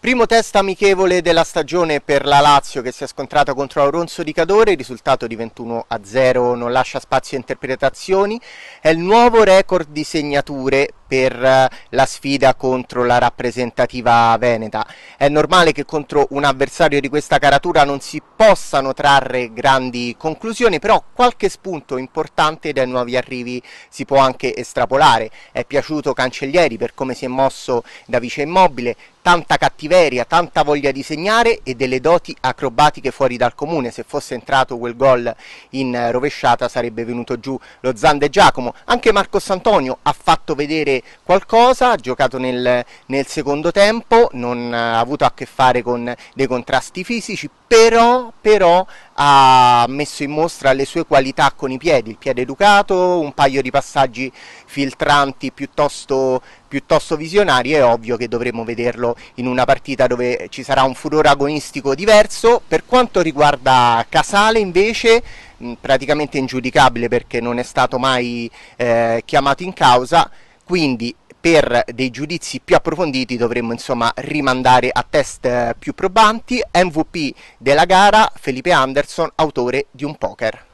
Primo test amichevole della stagione per la Lazio che si è scontrata contro Auronzo di Cadore, il risultato di 21 a 0 non lascia spazio a interpretazioni, è il nuovo record di segnature per eh, la sfida contro la rappresentativa veneta. È normale che contro un avversario di questa caratura non si possano trarre grandi conclusioni, però qualche spunto importante dai nuovi arrivi si può anche estrapolare. È piaciuto Cancellieri per come si è mosso da vice immobile, tanta cattiveria, tanta voglia di segnare e delle doti acrobatiche fuori dal comune. Se fosse entrato quel gol in rovesciata sarebbe venuto giù lo Zande Giacomo. Anche Marcos Antonio ha fatto vedere qualcosa, ha giocato nel, nel secondo tempo, non ha avuto a che fare con dei contrasti fisici, però, però ha messo in mostra le sue qualità con i piedi, il piede educato, un paio di passaggi filtranti piuttosto, piuttosto visionari, è ovvio che dovremo vederlo in una partita dove ci sarà un furore agonistico diverso. Per quanto riguarda Casale invece, praticamente ingiudicabile perché non è stato mai eh, chiamato in causa, quindi per dei giudizi più approfonditi dovremmo insomma rimandare a test eh, più probanti MVP della gara Felipe Anderson autore di un poker